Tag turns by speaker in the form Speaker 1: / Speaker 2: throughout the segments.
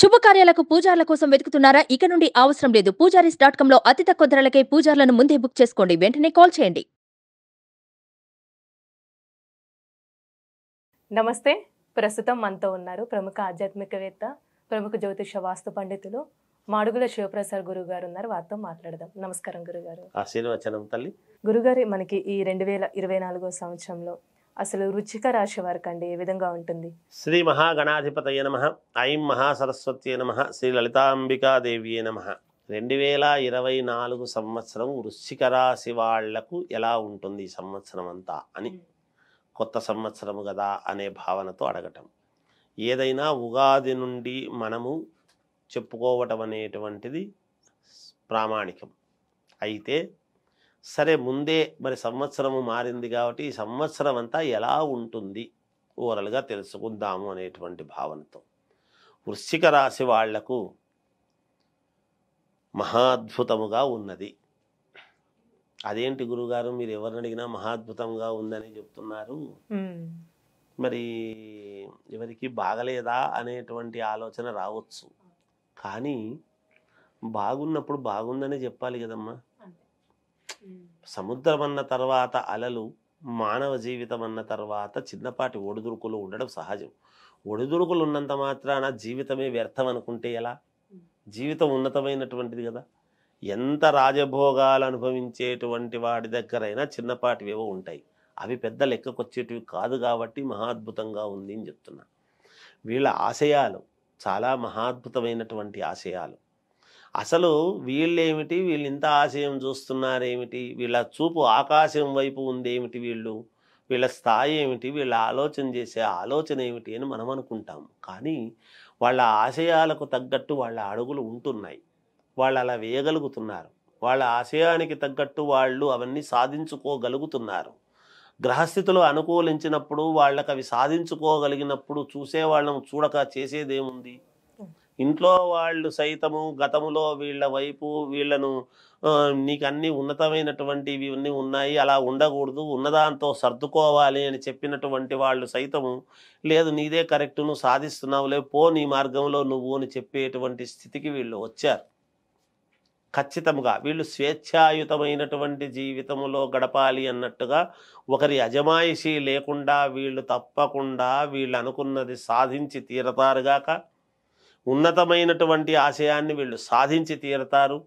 Speaker 1: శుభకార్యాలకు పూజార్ల కోసం వెతుకుతున్నారా ఇక నుండి అవసరం లేదు పూజారీస్ డాట్ కామ్ లో అతి తక్కువ ధరలకే పూజార్లను ముందే బుక్ చేసుకోండి వెంటనే కాల్ చేయండి నమస్తే ప్రస్తుతం మనతో ఉన్నారు ప్రముఖ ఆధ్యాత్మికవేత్త ప్రముఖ జ్యోతిష వాస్తు పండితులు మాడుగుల శివప్రసాద్ గురువు గారు ఉన్నారు వారితో మాట్లాడదాం నమస్కారం గురుగారు ఆశీర్వచనం తల్లి గురుగారు మనకి ఈ రెండు వేల ఇరవై నాలుగో సంవత్సరంలో అసలు రుచిక రాశి వారికి అండి ఏ విధంగా ఉంటుంది శ్రీ మహాగణాధిపతయ నమ ఐం మహాసరస్వతి నమ శ్రీ లలితాంబికాదేవి నమ రెండు వేల ఇరవై నాలుగు సంవత్సరం వృశ్చిక రాశి వాళ్లకు ఎలా ఉంటుంది ఈ సంవత్సరం అంతా అని కొత్త సంవత్సరము కదా అనే భావనతో అడగటం ఏదైనా ఉగాది నుండి మనము చెప్పుకోవటం అనేటువంటిది ప్రామాణికం అయితే సరే ముందే మరి సంవత్సరము మారింది కాబట్టి ఈ సంవత్సరం అంతా ఎలా ఉంటుంది ఓరల్గా తెలుసుకుందాము అనేటువంటి భావనతో వృశ్చిక రాశి వాళ్లకు మహాద్భుతముగా ఉన్నది అదేంటి గురుగారు మీరు ఎవరిని అడిగినా మహాద్భుతంగా ఉందని చెప్తున్నారు మరి ఎవరికి బాగలేదా అనేటువంటి ఆలోచన రావచ్చు కానీ బాగున్నప్పుడు బాగుందనే చెప్పాలి కదమ్మా సముద్రం అన్న తర్వాత అలలు మానవ జీవితం అన్న తర్వాత చిన్నపాటి ఒడిదుడుకులు ఉండడం సహజం ఒడిదుడుకులు ఉన్నంత మాత్రాన జీవితమే వ్యర్థం అనుకుంటే ఎలా జీవితం ఉన్నతమైనటువంటిది కదా ఎంత రాజభోగాలు అనుభవించేటువంటి వాడి దగ్గరైనా చిన్నపాటివేవో ఉంటాయి అవి పెద్ద లెక్కకొచ్చేటివి కాదు కాబట్టి మహాద్భుతంగా ఉంది అని చెప్తున్నా వీళ్ళ ఆశయాలు చాలా మహాద్భుతమైనటువంటి ఆశయాలు అసలు వీళ్ళేమిటి వీళ్ళు ఇంత ఆశయం చూస్తున్నారేమిటి వీళ్ళ చూపు ఆకాశం వైపు ఉందేమిటి వీళ్ళు వీళ్ళ స్థాయి ఏమిటి వీళ్ళ ఆలోచన చేసే ఆలోచన ఏమిటి అని మనం అనుకుంటాం కానీ వాళ్ళ ఆశయాలకు తగ్గట్టు వాళ్ళ అడుగులు ఉంటున్నాయి వాళ్ళు అలా వేయగలుగుతున్నారు వాళ్ళ ఆశయానికి తగ్గట్టు వాళ్ళు అవన్నీ సాధించుకోగలుగుతున్నారు గ్రహస్థితులు అనుకూలించినప్పుడు వాళ్ళకి అవి సాధించుకోగలిగినప్పుడు చూసే చూడక చేసేదేముంది ఇంట్లో వాళ్ళు సైతము గతములో వీళ్ళ వైపు వీళ్ళను నీకు అన్ని ఉన్నతమైనటువంటివి ఇవన్నీ ఉన్నాయి అలా ఉండకూడదు ఉన్నదాంతో సర్దుకోవాలి అని చెప్పినటువంటి వాళ్ళు సైతము లేదు నీదే కరెక్ట్ నువ్వు సాధిస్తున్నావులే పో నీ మార్గంలో నువ్వు అని చెప్పేటువంటి స్థితికి వీళ్ళు వచ్చారు ఖచ్చితంగా వీళ్ళు స్వేచ్ఛాయుతమైనటువంటి జీవితంలో గడపాలి అన్నట్టుగా ఒకరి అజమాయిషీ లేకుండా వీళ్ళు తప్పకుండా వీళ్ళు అనుకున్నది సాధించి తీరతారుగాక ఉన్నతమైనటువంటి ఆశయాన్ని వీళ్ళు సాధించి తీరుతారు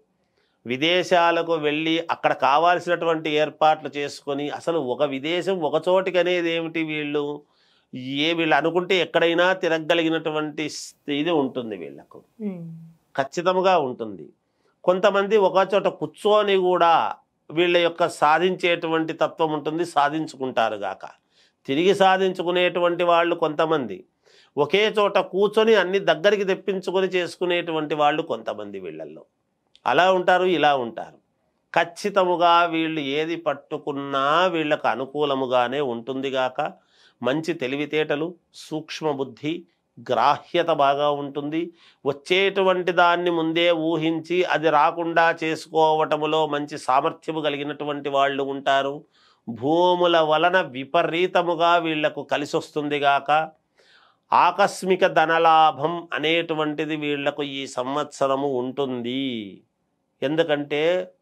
Speaker 1: విదేశాలకు వెళ్ళి అక్కడ కావాల్సినటువంటి ఏర్పాట్లు చేసుకొని అసలు ఒక విదేశం ఒక చోటికి అనేది ఏమిటి వీళ్ళు ఏ వీళ్ళు అనుకుంటే ఎక్కడైనా తిరగలిగినటువంటి ఇది ఉంటుంది వీళ్ళకు ఖచ్చితంగా ఉంటుంది కొంతమంది ఒక చోట కూర్చొని కూడా వీళ్ళ యొక్క సాధించేటువంటి తత్వం ఉంటుంది సాధించుకుంటారు గాక తిరిగి సాధించుకునేటువంటి వాళ్ళు కొంతమంది ఒకే చోట కూర్చొని అన్ని దగ్గరికి తెప్పించుకొని చేసుకునేటువంటి వాళ్ళు కొంతమంది వీళ్ళల్లో అలా ఉంటారు ఇలా ఉంటారు ఖచ్చితముగా వీళ్ళు ఏది పట్టుకున్నా వీళ్ళకు అనుకూలముగానే ఉంటుందిగాక మంచి తెలివితేటలు సూక్ష్మబుద్ధి గ్రాహ్యత బాగా ఉంటుంది వచ్చేటువంటి దాన్ని ముందే ఊహించి అది రాకుండా చేసుకోవటములో మంచి సామర్థ్యము కలిగినటువంటి వాళ్ళు ఉంటారు భూముల వలన విపరీతముగా వీళ్లకు కలిసొస్తుందిగాక ఆకస్మిక ధనలాభం అనేటువంటిది వీళ్లకు ఈ సంవత్సరము ఉంటుంది ఎందుకంటే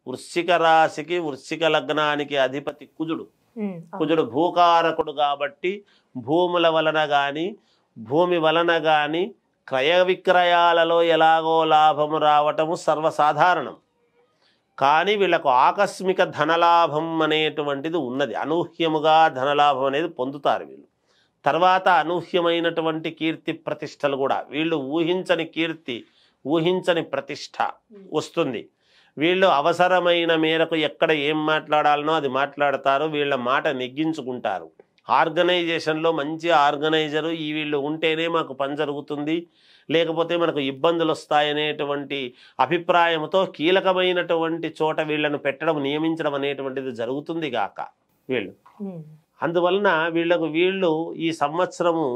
Speaker 1: వృశ్చిక రాశికి వృశ్చిక లగ్నానికి అధిపతి కుజుడు కుజుడు భూకారకుడు కాబట్టి భూముల వలన కానీ భూమి వలన కానీ క్రయ విక్రయాలలో ఎలాగో లాభము రావటము సర్వసాధారణం కానీ వీళ్ళకు ఆకస్మిక ధనలాభం అనేటువంటిది ఉన్నది అనూహ్యముగా ధనలాభం అనేది పొందుతారు వీళ్ళు తర్వాత అనూహ్యమైనటువంటి కీర్తి ప్రతిష్టలు కూడా వీళ్ళు ఊహించని కీర్తి ఊహించని ప్రతిష్ట వస్తుంది వీళ్ళు అవసరమైన మేరకు ఎక్కడ ఏం మాట్లాడాలనో అది మాట్లాడతారు వీళ్ళ మాట నెగ్గించుకుంటారు ఆర్గనైజేషన్లో మంచి ఆర్గనైజరు ఈ వీళ్ళు ఉంటేనే మాకు పని జరుగుతుంది లేకపోతే మనకు ఇబ్బందులు వస్తాయనేటువంటి అభిప్రాయంతో కీలకమైనటువంటి చోట వీళ్ళను పెట్టడం నియమించడం అనేటువంటిది జరుగుతుంది గాక వీళ్ళు అందువలన వీళ్లకు వీళ్ళు ఈ సంవత్సరము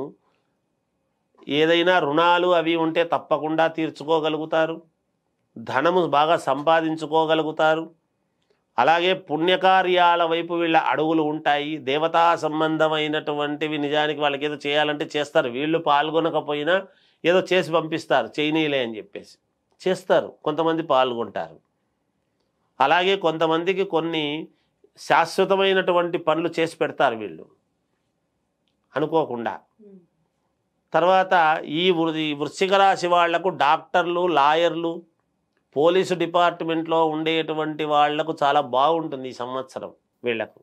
Speaker 1: ఏదైనా రుణాలు అవి ఉంటే తప్పకుండా తీర్చుకోగలుగుతారు ధనము బాగా సంపాదించుకోగలుగుతారు అలాగే పుణ్యకార్యాల వైపు వీళ్ళ అడుగులు ఉంటాయి దేవతా సంబంధమైనటువంటివి నిజానికి వాళ్ళకి ఏదో చేయాలంటే చేస్తారు వీళ్ళు పాల్గొనకపోయినా ఏదో చేసి పంపిస్తారు చేయనీయలే అని చెప్పేసి చేస్తారు కొంతమంది పాల్గొంటారు అలాగే కొంతమందికి కొన్ని శాశ్వతమైనటువంటి పనులు చేసి పెడతారు వీళ్ళు అనుకోకుండా తర్వాత ఈ వృశ్చిక రాశి వాళ్లకు డాక్టర్లు లాయర్లు పోలీసు డిపార్ట్మెంట్లో ఉండేటువంటి వాళ్లకు చాలా బాగుంటుంది ఈ సంవత్సరం వీళ్లకు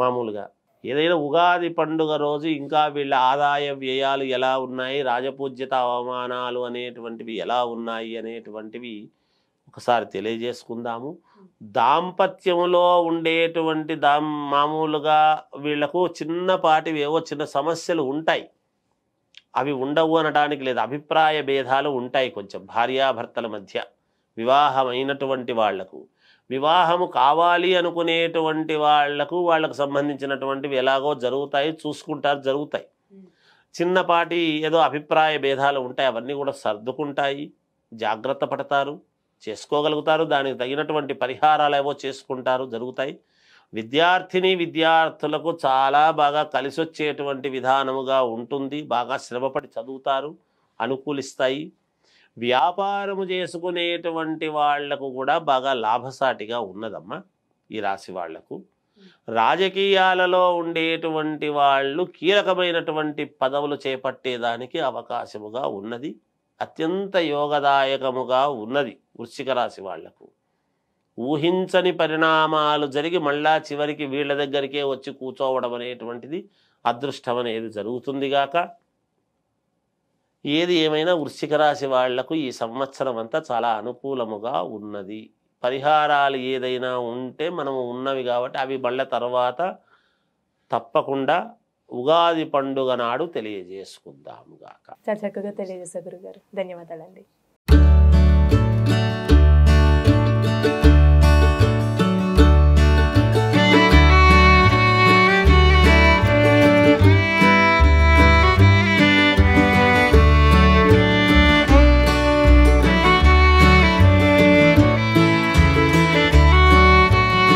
Speaker 1: మామూలుగా ఏదైనా ఉగాది పండుగ రోజు ఇంకా వీళ్ళ ఆదాయ వ్యయాలు ఎలా ఉన్నాయి రాజపూజ్యత అవమానాలు అనేటువంటివి ఎలా ఉన్నాయి అనేటువంటివి ఒకసారి తెలియజేసుకుందాము దాంపత్యంలో ఉండేటువంటి దా మామూలుగా వీళ్లకు చిన్నపాటివి ఏవో చిన్న సమస్యలు ఉంటాయి అవి ఉండవు అనడానికి లేదు అభిప్రాయ భేదాలు ఉంటాయి కొంచెం భార్యాభర్తల మధ్య వివాహమైనటువంటి వాళ్లకు వివాహము కావాలి అనుకునేటువంటి వాళ్లకు వాళ్ళకు సంబంధించినటువంటివి ఎలాగో జరుగుతాయి చూసుకుంటారు జరుగుతాయి చిన్నపాటి ఏదో అభిప్రాయ భేదాలు ఉంటాయి అవన్నీ కూడా సర్దుకుంటాయి జాగ్రత్త పడతారు చేసుకోగలుగుతారు దానికి తగినటువంటి పరిహారాలు ఏవో చేసుకుంటారు జరుగుతాయి విద్యార్థిని విద్యార్థులకు చాలా బాగా కలిసి వచ్చేటువంటి విధానముగా ఉంటుంది బాగా శ్రమపడి చదువుతారు అనుకూలిస్తాయి వ్యాపారము చేసుకునేటువంటి వాళ్లకు కూడా బాగా లాభసాటిగా ఉన్నదమ్మా ఈ రాశి వాళ్లకు రాజకీయాలలో ఉండేటువంటి వాళ్ళు కీలకమైనటువంటి పదవులు చేపట్టేదానికి అవకాశముగా ఉన్నది అత్యంత యోగదాయకముగా ఉన్నది వృశ్చిక రాశి వాళ్లకు ఊహించని పరిణామాలు జరిగి మళ్ళా చివరికి వీళ్ళ దగ్గరికే వచ్చి కూర్చోవడం అనేటువంటిది అదృష్టం అనేది జరుగుతుందిగాక ఏది ఏమైనా వృశ్చిక రాశి వాళ్లకు ఈ సంవత్సరం అంతా చాలా అనుకూలముగా ఉన్నది పరిహారాలు ఏదైనా ఉంటే మనము ఉన్నవి కాబట్టి అవి మళ్ళీ తర్వాత తప్పకుండా ఉగాది పండుగ నాడు తెలియజేసుకుందాముగాక చక్కగా తెలియజేసా గురుగారు ధన్యవాదాలండి